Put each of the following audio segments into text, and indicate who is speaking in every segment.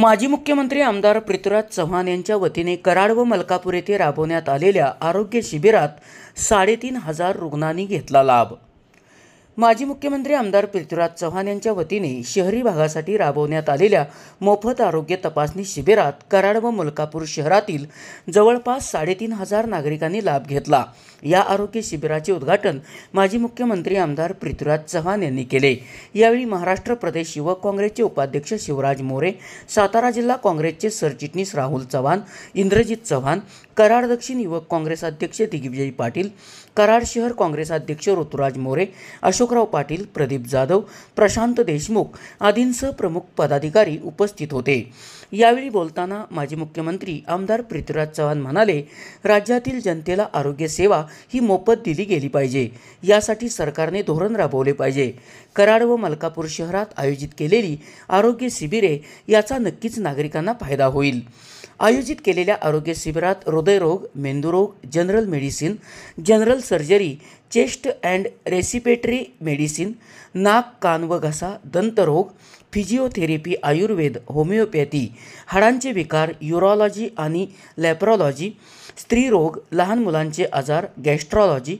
Speaker 1: माजी मुख्यमंत्री आमदार पृथ्वीराज चव्हाण यांच्या वतीने कराड व मलकापूर येथे राबवण्यात आलेल्या आरोग्य शिबिरात साडेतीन हजार रुग्णांनी घेतला लाभ माजी मुख्यमंत्री आमदार पृथ्वीराज चव्हाण यांच्या वतीने शहरी भागासाठी राबवण्यात आलेल्या मोफत आरोग्य तपासणी शिबिरात कराड व मलकापूर शहरातील जवळपास साडेतीन हजार नागरिकांनी लाभ घेतला या आरोग्य शिबिराचे उद्घाटन माजी मुख्यमंत्री आमदार पृथ्वीराज चव्हाण यांनी केले यावेळी महाराष्ट्र प्रदेश युवक काँग्रेसचे उपाध्यक्ष शिवराज मोरे सातारा जिल्हा काँग्रेसचे सरचिटणीस राहुल चव्हाण इंद्रजित चव्हाण कराड दक्षिण युवक काँग्रेस अध्यक्ष दिग्विजय पाटील कराड शहर काँग्रेस अध्यक्ष ऋतुराज मोरे अशोक अशोकराव पाटील प्रदीप जाधव प्रशांत देशमुख आदींसह प्रमुख पदाधिकारी उपस्थित होते यावेळी बोलताना माजी मुख्यमंत्री आमदार पृथ्वीराज चव्हाण म्हणाले राज्यातील जनतेला आरोग्य सेवा ही मोफत दिली गेली पाहिजे यासाठी सरकारने धोरण राबवले पाहिजे कराड व मलकापूर शहरात आयोजित केलेली आरोग्य शिबिरे याचा नक्कीच नागरिकांना फायदा होईल आयोजित केलेल्या आरोग्य शिबिरात हृदयरोग मेंदूरोग general medicine general surgery chest and respiratory medicine नाक कान व घसा दंतरोग फिजिओथेरपी आयुर्वेद होमिओपॅथी हाडांचे विकार युरॉलॉजी आणि लॅप्रॉलॉजी स्त्रीरोग लहान मुलांचे आजार गॅस्ट्रॉलॉजी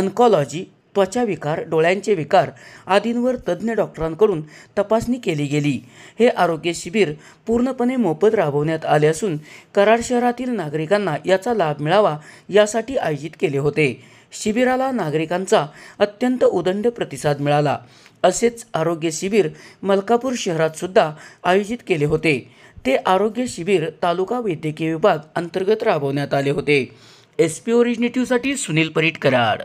Speaker 1: अन्कॉलॉजी त्वचा विकार डोळ्यांचे विकार आदींवर तज्ज्ञ डॉक्टरांकडून तपासणी केली गेली हे आरोग्य शिबिर पूर्णपणे मोफत राबवण्यात आले असून कराड शहरातील नागरिकांना याचा लाभ मिळावा यासाठी आयोजित केले होते शिबिराला नागरिकांचा अत्यंत उदंड प्रतिसाद मिळाला असेच आरोग्य शिबिर मलकापूर शहरात सुद्धा आयोजित केले होते ते आरोग्य शिबिर तालुका वैद्यकीय विभाग अंतर्गत राबवण्यात आले होते एस पी ओरिजिनेटिव्हसाठी सुनील परीट कराड